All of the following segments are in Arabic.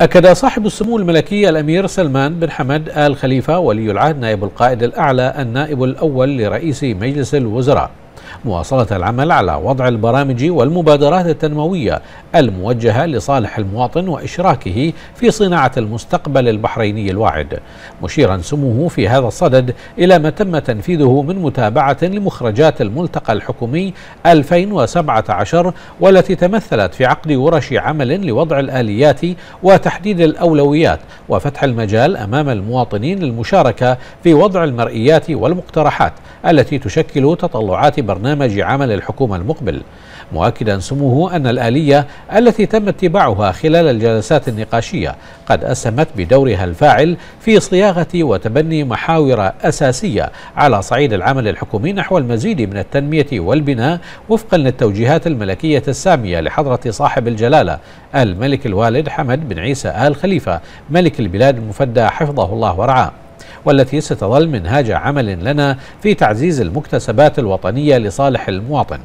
أكد صاحب السمو الملكي الأمير سلمان بن حمد آل خليفة ولي العهد نائب القائد الأعلى النائب الأول لرئيس مجلس الوزراء مواصلة العمل على وضع البرامج والمبادرات التنموية الموجهة لصالح المواطن وإشراكه في صناعة المستقبل البحريني الواعد مشيرا سموه في هذا الصدد إلى ما تم تنفيذه من متابعة لمخرجات الملتقى الحكومي 2017 والتي تمثلت في عقد ورش عمل لوضع الآليات وتحديد الأولويات وفتح المجال أمام المواطنين للمشاركة في وضع المرئيات والمقترحات التي تشكل تطلعات برنامج عمل الحكومة المقبل مؤكدا سموه أن الآلية التي تم اتباعها خلال الجلسات النقاشية قد أسهمت بدورها الفاعل في صياغة وتبني محاور أساسية على صعيد العمل الحكومي نحو المزيد من التنمية والبناء وفقا للتوجيهات الملكية السامية لحضرة صاحب الجلالة الملك الوالد حمد بن عيسى آل خليفة ملك البلاد المفدى حفظه الله ورعاه والتي ستظل منهاج عمل لنا في تعزيز المكتسبات الوطنية لصالح المواطن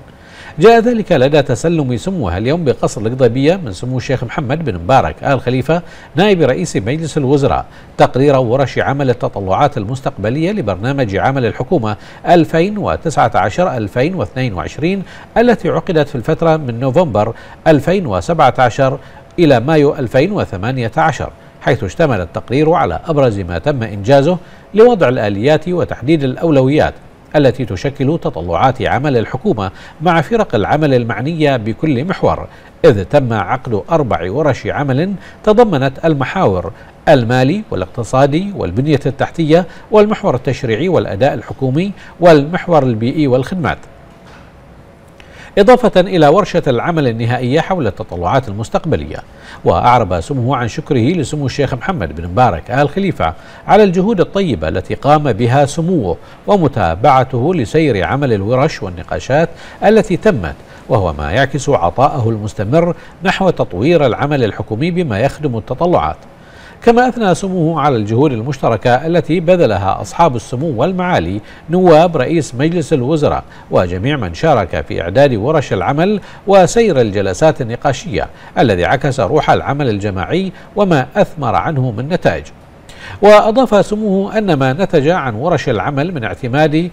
جاء ذلك لدى تسلم سموها اليوم بقصر القضيبية من سمو الشيخ محمد بن مبارك آل خليفة نائب رئيس مجلس الوزراء تقرير ورش عمل التطلعات المستقبلية لبرنامج عمل الحكومة 2019-2022 التي عقدت في الفترة من نوفمبر 2017 إلى مايو 2018 حيث اشتمل التقرير على أبرز ما تم إنجازه لوضع الآليات وتحديد الأولويات التي تشكل تطلعات عمل الحكومة مع فرق العمل المعنية بكل محور إذ تم عقد أربع ورش عمل تضمنت المحاور المالي والاقتصادي والبنية التحتية والمحور التشريعي والأداء الحكومي والمحور البيئي والخدمات إضافة إلى ورشة العمل النهائية حول التطلعات المستقبلية وأعرب سموه عن شكره لسمو الشيخ محمد بن مبارك آل خليفة على الجهود الطيبة التي قام بها سموه ومتابعته لسير عمل الورش والنقاشات التي تمت وهو ما يعكس عطاءه المستمر نحو تطوير العمل الحكومي بما يخدم التطلعات كما أثنى سموه على الجهود المشتركة التي بذلها أصحاب السمو والمعالي نواب رئيس مجلس الوزراء وجميع من شارك في إعداد ورش العمل وسير الجلسات النقاشية الذي عكس روح العمل الجماعي وما أثمر عنه من نتائج وأضاف سموه أن ما نتج عن ورش العمل من اعتماد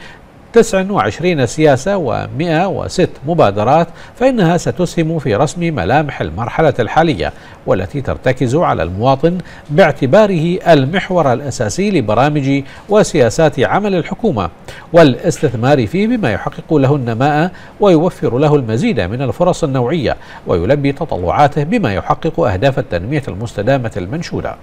29 سياسة و106 مبادرات فإنها ستسهم في رسم ملامح المرحلة الحالية والتي ترتكز على المواطن باعتباره المحور الأساسي لبرامج وسياسات عمل الحكومة والاستثمار فيه بما يحقق له النماء ويوفر له المزيد من الفرص النوعية ويلبي تطلعاته بما يحقق أهداف التنمية المستدامة المنشودة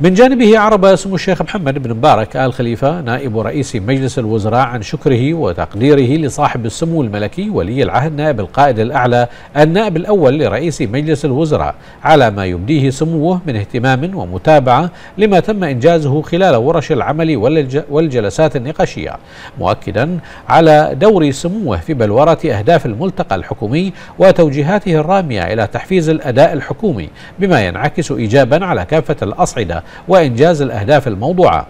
من جانبه عرب سمو الشيخ محمد بن مبارك آل خليفة نائب رئيس مجلس الوزراء عن شكره وتقديره لصاحب السمو الملكي ولي العهد نائب القائد الأعلى النائب الأول لرئيس مجلس الوزراء على ما يبديه سموه من اهتمام ومتابعة لما تم إنجازه خلال ورش العمل والجلسات النقاشية مؤكدا على دور سموه في بلورة أهداف الملتقى الحكومي وتوجيهاته الرامية إلى تحفيز الأداء الحكومي بما ينعكس إيجابا على كافة الأصعدة وإنجاز الأهداف الموضوعة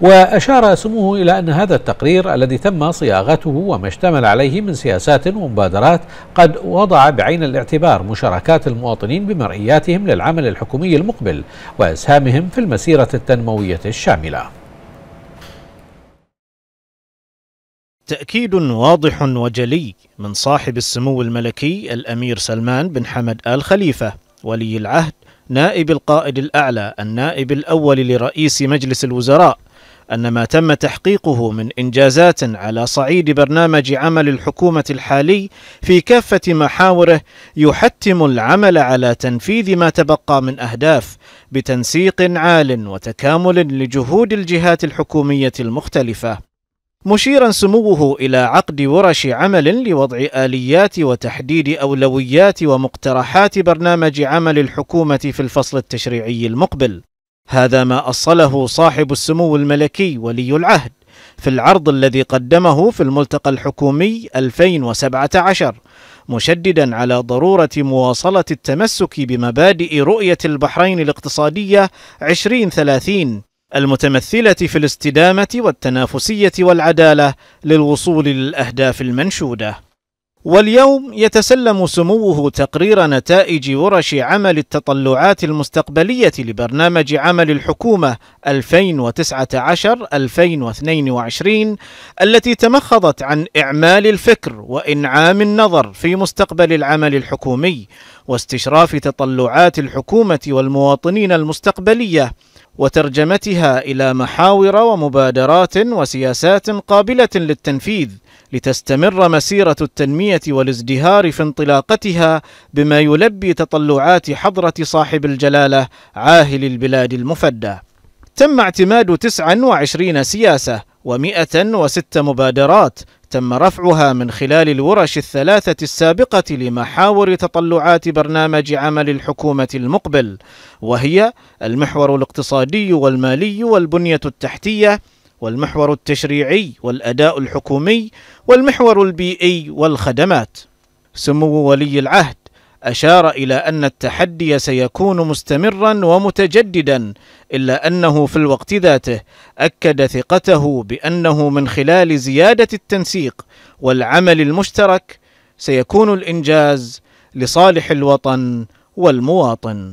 وأشار سموه إلى أن هذا التقرير الذي تم صياغته وما اشتمل عليه من سياسات ومبادرات قد وضع بعين الاعتبار مشاركات المواطنين بمرئياتهم للعمل الحكومي المقبل وإسهامهم في المسيرة التنموية الشاملة تأكيد واضح وجلي من صاحب السمو الملكي الأمير سلمان بن حمد آل خليفة ولي العهد نائب القائد الأعلى النائب الأول لرئيس مجلس الوزراء أن ما تم تحقيقه من إنجازات على صعيد برنامج عمل الحكومة الحالي في كافة محاوره يحتم العمل على تنفيذ ما تبقى من أهداف بتنسيق عال وتكامل لجهود الجهات الحكومية المختلفة مشيرا سموه إلى عقد ورش عمل لوضع آليات وتحديد أولويات ومقترحات برنامج عمل الحكومة في الفصل التشريعي المقبل هذا ما أصله صاحب السمو الملكي ولي العهد في العرض الذي قدمه في الملتقى الحكومي 2017 مشددا على ضرورة مواصلة التمسك بمبادئ رؤية البحرين الاقتصادية 2030 المتمثلة في الاستدامة والتنافسية والعدالة للوصول للأهداف المنشودة. واليوم يتسلم سموه تقرير نتائج ورش عمل التطلعات المستقبلية لبرنامج عمل الحكومة 2019-2022 التي تمخضت عن إعمال الفكر وإنعام النظر في مستقبل العمل الحكومي واستشراف تطلعات الحكومة والمواطنين المستقبلية وترجمتها إلى محاور ومبادرات وسياسات قابلة للتنفيذ لتستمر مسيرة التنمية والازدهار في انطلاقتها بما يلبي تطلعات حضرة صاحب الجلالة عاهل البلاد المفدى تم اعتماد 29 سياسة ومئة وست مبادرات تم رفعها من خلال الورش الثلاثة السابقة لمحاور تطلعات برنامج عمل الحكومة المقبل وهي المحور الاقتصادي والمالي والبنية التحتية والمحور التشريعي والأداء الحكومي والمحور البيئي والخدمات سمو ولي العهد أشار إلى أن التحدي سيكون مستمرا ومتجددا إلا أنه في الوقت ذاته أكد ثقته بأنه من خلال زيادة التنسيق والعمل المشترك سيكون الإنجاز لصالح الوطن والمواطن